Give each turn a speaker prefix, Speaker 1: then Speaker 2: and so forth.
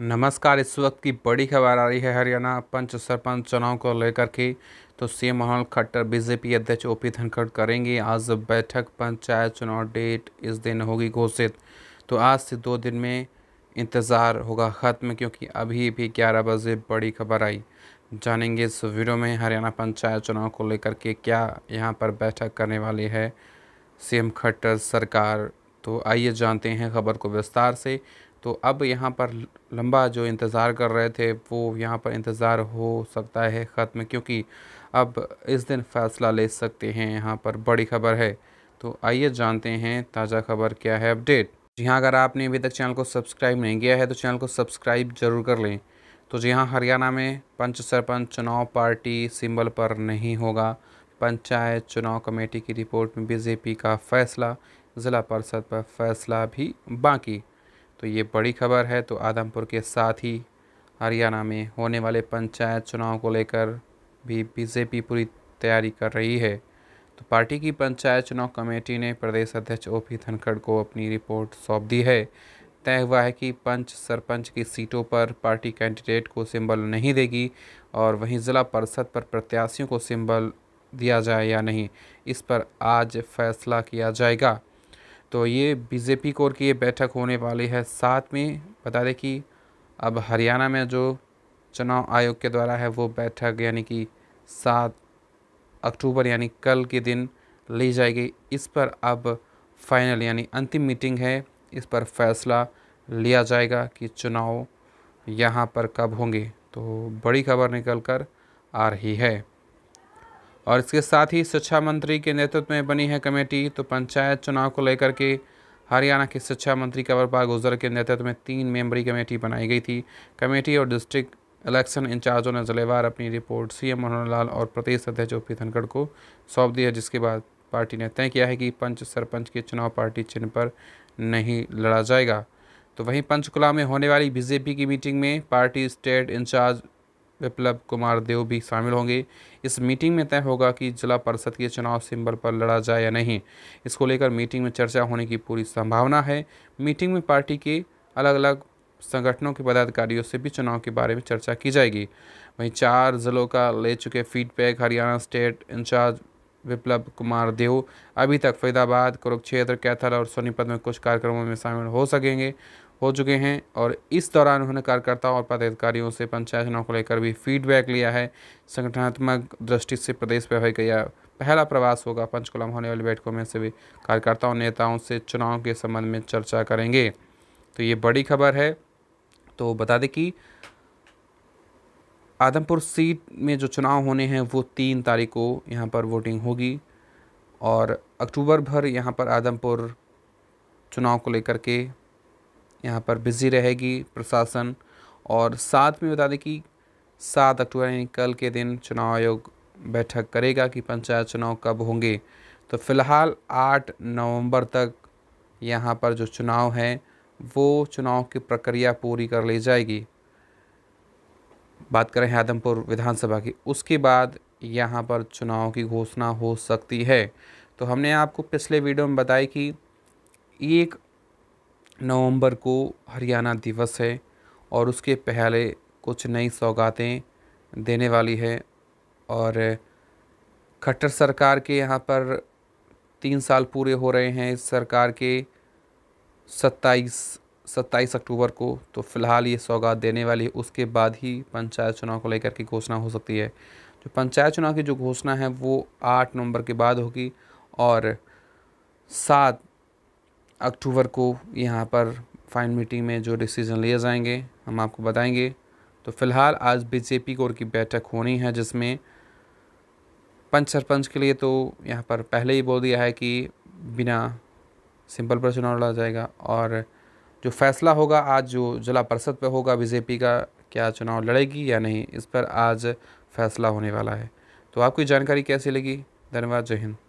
Speaker 1: नमस्कार इस वक्त की बड़ी खबर आ रही है हरियाणा पंच सरपंच चुनाव को लेकर के तो सीएम मनोहर खट्टर बीजेपी अध्यक्ष ओ पी धनखड़ करेंगे आज बैठक पंचायत चुनाव डेट इस दिन होगी घोषित तो आज से दो दिन में इंतज़ार होगा ख़त्म क्योंकि अभी भी ग्यारह बजे बड़ी खबर आई जानेंगे इस वीडियो में हरियाणा पंचायत चुनाव को लेकर के क्या यहाँ पर बैठक करने वाली है सी खट्टर सरकार तो आइए जानते हैं खबर को विस्तार से तो अब यहाँ पर लंबा जो इंतज़ार कर रहे थे वो यहाँ पर इंतज़ार हो सकता है ख़त्म क्योंकि अब इस दिन फ़ैसला ले सकते हैं यहाँ पर बड़ी खबर है तो आइए जानते हैं ताज़ा खबर क्या है अपडेट जी हाँ अगर आपने अभी तक चैनल को सब्सक्राइब नहीं किया है तो चैनल को सब्सक्राइब जरूर कर लें तो जी हाँ हरियाणा में पंच सरपंच चुनाव पार्टी सिंबल पर नहीं होगा पंचायत चुनाव कमेटी की रिपोर्ट में बीजेपी का फैसला ज़िला परिषद पर फैसला भी बाकी तो ये बड़ी खबर है तो आदमपुर के साथ ही हरियाणा में होने वाले पंचायत चुनाव को लेकर भी बीजेपी पूरी तैयारी कर रही है तो पार्टी की पंचायत चुनाव कमेटी ने प्रदेश अध्यक्ष ओ पी धनखड़ को अपनी रिपोर्ट सौंप दी है तय हुआ है कि पंच सरपंच की सीटों पर पार्टी कैंडिडेट को सिंबल नहीं देगी और वहीं ज़िला परिषद पर प्रत्याशियों को सिंबल दिया जाए या नहीं इस पर आज फैसला किया जाएगा तो ये बीजेपी कोर की ये बैठक होने वाली है साथ में बता दें कि अब हरियाणा में जो चुनाव आयोग के द्वारा है वो बैठक यानी कि सात अक्टूबर यानी कल के दिन ली जाएगी इस पर अब फाइनल यानी अंतिम मीटिंग है इस पर फैसला लिया जाएगा कि चुनाव यहाँ पर कब होंगे तो बड़ी खबर निकल कर आ रही है और इसके साथ ही शिक्षा मंत्री के नेतृत्व में बनी है कमेटी तो पंचायत चुनाव को लेकर के हरियाणा के शिक्षा मंत्री पाल गुर्जर के नेतृत्व में तीन मेंबरी कमेटी बनाई गई थी कमेटी और डिस्ट्रिक्ट इलेक्शन इंचार्जों ने जिलेवार अपनी रिपोर्ट सीएम मनोहर लाल और प्रदेश अध्यक्ष ओ पी धनखड़ को सौंप दिया है जिसके बाद पार्टी ने तय किया है कि पंच सरपंच के चुनाव पार्टी चिन्ह पर नहीं लड़ा जाएगा तो वहीं पंचकुला में होने वाली बीजेपी की मीटिंग में party state incharge Biplab Kumar Deb भी शामिल होंगे इस मीटिंग में तय होगा कि जिला परिषद के चुनाव सिंबल पर लड़ा जाए या नहीं इसको लेकर मीटिंग में चर्चा होने की पूरी संभावना है मीटिंग में पार्टी के अलग अलग संगठनों के पदाधिकारियों से भी चुनाव के बारे में चर्चा की जाएगी वहीं चार जिलों का ले चुके feedback Haryana state incharge Biplab Kumar Deb अभी तक फरीदाबाद कुरुक्षेत्र कैथल और सोनीपत में कुछ कार्यक्रमों में शामिल हो सकेंगे हो चुके हैं और इस दौरान उन्होंने कार्यकर्ताओं और पदाधिकारियों से पंचायत चुनाव को लेकर भी फीडबैक लिया है संगठनात्मक दृष्टि से प्रदेश भाई गया पहला प्रवास होगा पंचकुला होने वाली बैठकों में से भी कार्यकर्ताओं नेताओं से चुनाव के संबंध में चर्चा करेंगे तो ये बड़ी खबर है तो बता दें कि आदमपुर सीट में जो चुनाव होने हैं वो तीन तारीख को यहाँ पर वोटिंग होगी और अक्टूबर भर यहाँ पर आदमपुर चुनाव को लेकर के यहाँ पर बिजी रहेगी प्रशासन और साथ में बता दें कि सात अक्टूबर यानी कल के दिन चुनाव आयोग बैठक करेगा कि पंचायत चुनाव कब होंगे तो फिलहाल आठ नवंबर तक यहाँ पर जो चुनाव है वो चुनाव की प्रक्रिया पूरी कर ली जाएगी बात करें आदमपुर विधानसभा की उसके बाद यहाँ पर चुनाव की घोषणा हो सकती है तो हमने आपको पिछले वीडियो में बताया कि एक नवंबर को हरियाणा दिवस है और उसके पहले कुछ नई सौगातें देने वाली है और खट्टर सरकार के यहाँ पर तीन साल पूरे हो रहे हैं इस सरकार के सत्ताईस सत्ताईस अक्टूबर को तो फ़िलहाल ये सौगात देने वाली है उसके बाद ही पंचायत चुनाव को लेकर के घोषणा हो सकती है जो पंचायत चुनाव की जो घोषणा है वो आठ नवंबर के बाद होगी और सात अक्टूबर को यहाँ पर फाइन मीटिंग में जो डिसीज़न लिए जाएंगे हम आपको बताएंगे तो फ़िलहाल आज बीजेपी कोर की बैठक होनी है जिसमें पंच सरपंच के लिए तो यहाँ पर पहले ही बोल दिया है कि बिना सिंपल पर चुनाव लड़ा जाएगा और जो फैसला होगा आज जो जिला परिषद पर होगा बीजेपी का क्या चुनाव लड़ेगी या नहीं इस पर आज फैसला होने वाला है तो आपको जानकारी कैसी लगी धन्यवाद जय हिंद